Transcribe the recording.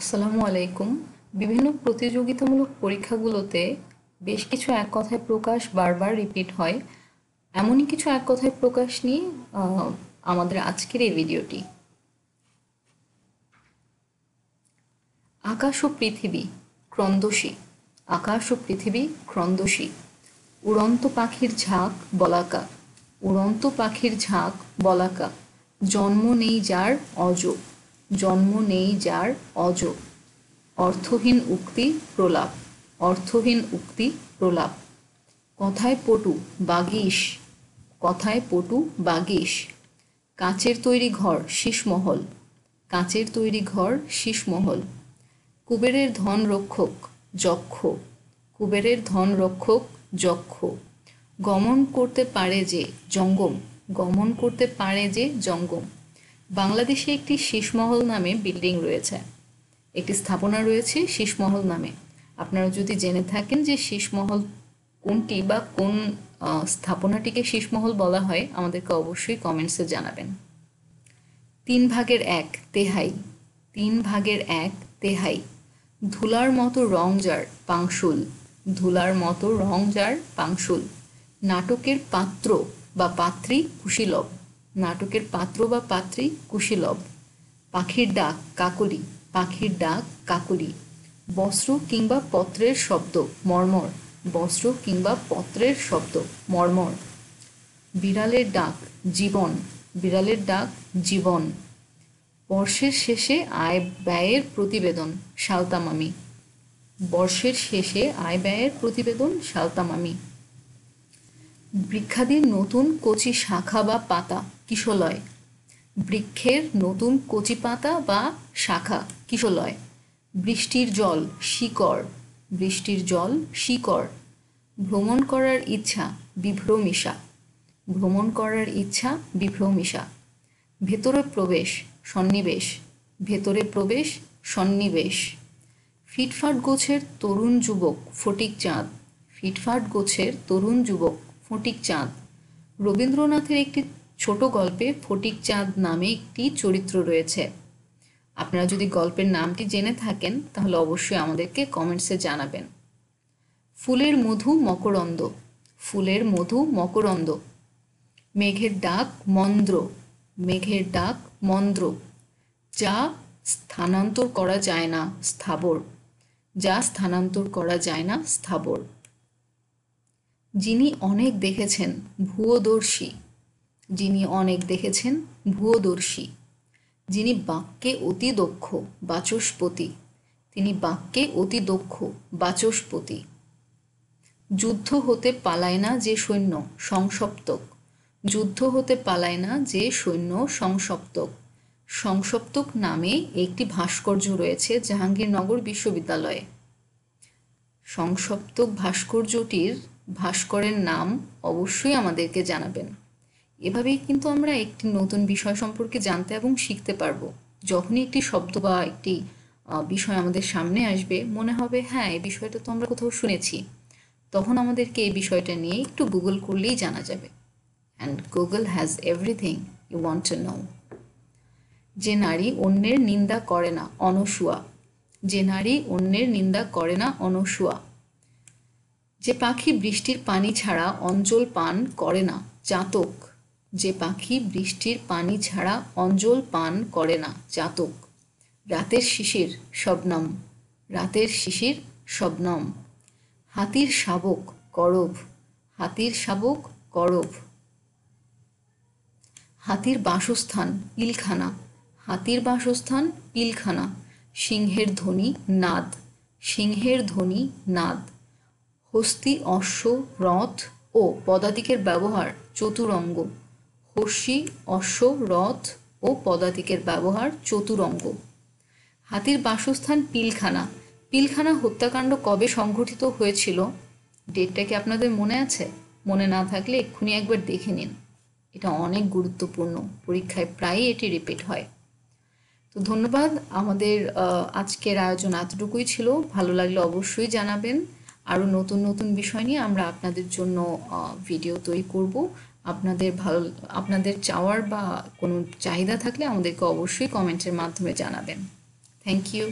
আসসালামু আলাইকুম বিভিন্ন প্রতিযোগিতামূলক পরীক্ষাগুলোতে বেশ কিছু এক কথায় প্রকাশ বারবার রিপিট হয় এমনই কিছু এক কথায় প্রকাশ নিয়ে আমাদের আজকের এই ভিডিওটি আকাশ ও পৃথিবী ক্রন্দসী আকাশ ও পৃথিবী ক্রন্দসী উড়ন্ত পাখির ঝাঁক বলাকা উড়ন্ত পাখির ঝাঁক বলাকা জন্ম নেই যার অযোগ জন্ম নেই যার অজ অর্থহীন উক্তি প্রলাপ অর্থহীন উক্তি প্রলাপ কথায় পটু বাগিস কথায় পটু বাগিস কাঁচের তৈরি ঘর শীষমহল কাঁচের তৈরি ঘর শীষমহল কুবেরের ধন রক্ষক যক্ষ কুবেরের ধন রক্ষক যক্ষ গমন করতে পারে যে জঙ্গম গমন করতে পারে যে জঙ্গম বাংলাদেশে একটি শীষমহল নামে বিল্ডিং রয়েছে একটি স্থাপনা রয়েছে শীষমহল নামে আপনারা যদি জেনে থাকেন যে শীষমহল কোনটি বা কোন স্থাপনাটিকে শীষমহল বলা হয় আমাদেরকে অবশ্যই কমেন্টসে জানাবেন তিন ভাগের এক তেহাই তিন ভাগের এক তেহাই ধুলার মতো রং যার পাংশুল ধুলার মতো রং যার পাংশুল নাটকের পাত্র বা পাত্রী খুশিলভ নাটকের পাত্র বা পাত্রী কুশীলব পাখির ডাক কাকলি পাখির ডাক কাকলি বস্ত্র কিংবা পত্রের শব্দ মর্মর বস্ত্র কিংবা পত্রের শব্দ মর্মর বিড়ালের ডাক জীবন বিড়ালের ডাক জীবন বর্ষের শেষে আয় ব্যয়ের প্রতিবেদন সালতামামি বর্ষের শেষে আয় ব্যয়ের প্রতিবেদন সালতামামি বৃক্ষাদির নতুন কচি শাখা বা পাতা কিশলয় বৃক্ষের নতুন কচি পাতা বা শাখা কিশলয় বৃষ্টির জল শিকড় বৃষ্টির জল শিকড় ভ্রমণ করার ইচ্ছা বিভ্রমিশা ভ্রমণ করার ইচ্ছা বিভ্রমিশা ভেতরে প্রবেশ সন্নিবেশ ভেতরে প্রবেশ সন্নিবেশ ফিটফাট গোছের তরুণ যুবক ফটিক চাঁদ ফিটফাট গোছের তরুণ যুবক ফটিক চাঁদ রবীন্দ্রনাথের একটি ছোট গল্পে ফটিকচাঁদ নামে একটি চরিত্র রয়েছে আপনারা যদি গল্পের নামটি জেনে থাকেন তাহলে অবশ্যই আমাদেরকে কমেন্টসে জানাবেন ফুলের মধু মকরন্দ ফুলের মধু মকরন্দ মেঘের ডাক মন্দ্র মেঘের ডাক মন্দ্র যা স্থানান্তর করা যায় না স্থাবর যা স্থানান্তর করা যায় না স্থাবর যিনি অনেক দেখেছেন ভুয়োদর্শী যিনি অনেক দেখেছেন ভূয়দর্শী যিনি বাক্যে অতি দক্ষ বাচস্পতি তিনি বাক্যে অতি দক্ষ বাচস্পতি যুদ্ধ হতে পালায় না যে সৈন্য সংসপ্তক যুদ্ধ হতে পালায় না যে সৈন্য সংসপ্তক সংসপ্তক নামে একটি ভাস্কর্য রয়েছে জাহাঙ্গীরনগর বিশ্ববিদ্যালয়ে সংসপ্তক ভাস্কর্যটির ভাস্করের নাম অবশ্যই আমাদেরকে জানাবেন এভাবেই কিন্তু আমরা একটি নতুন বিষয় সম্পর্কে জানতে এবং শিখতে পারবো যখনই একটি শব্দ বা একটি বিষয় আমাদের সামনে আসবে মনে হবে হ্যাঁ এই বিষয়টা তো আমরা কোথাও শুনেছি তখন আমাদেরকে এই বিষয়টা নিয়ে একটু গুগল করলেই জানা যাবে and Google has everything you want to know যে নারী অন্যের নিন্দা করে না অনসুয়া যে নারী অন্যের নিন্দা করে না অনসুয়া যে পাখি বৃষ্টির পানি ছাড়া অঞ্চল পান করে না চাতক যে পাখি বৃষ্টির পানি ছাড়া অঞ্জল পান করে না জাতক রাতের শিশির শবনম রাতের শিশির শবনম হাতির শাবক করভ হাতির শাবক করভ হাতির বাসস্থান পিলখানা হাতির বাসস্থান পিলখানা সিংহের ধ্বনি নাদ সিংহের ধ্বনি নাদ হস্তি অশ্ব রথ ও পদাতিকের ব্যবহার চতুরঙ্গ ঘষি অশ্ব রথ ও পদাতিকের ব্যবহার চতুরঙ্গ হাতির বাসস্থান পিলখানা পিলখানা হত্যাকাণ্ড কবে সংঘটিত হয়েছিল ডেটটা কি আপনাদের মনে আছে মনে না থাকলে এক্ষুনি একবার দেখে নিন এটা অনেক গুরুত্বপূর্ণ পরীক্ষায় প্রায়ই এটি রিপিট হয় তো ধন্যবাদ আমাদের আজকের আয়োজন এতটুকুই ছিল ভালো লাগলে অবশ্যই জানাবেন আরও নতুন নতুন বিষয় নিয়ে আমরা আপনাদের জন্য ভিডিও তৈরি করব আপনাদের ভালো আপনাদের চাওয়ার বা কোনো চাহিদা থাকলে আমাদেরকে অবশ্যই কমেন্টের মাধ্যমে জানাবেন থ্যাংক ইউ